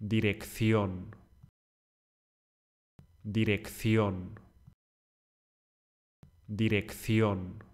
dirección, dirección, dirección.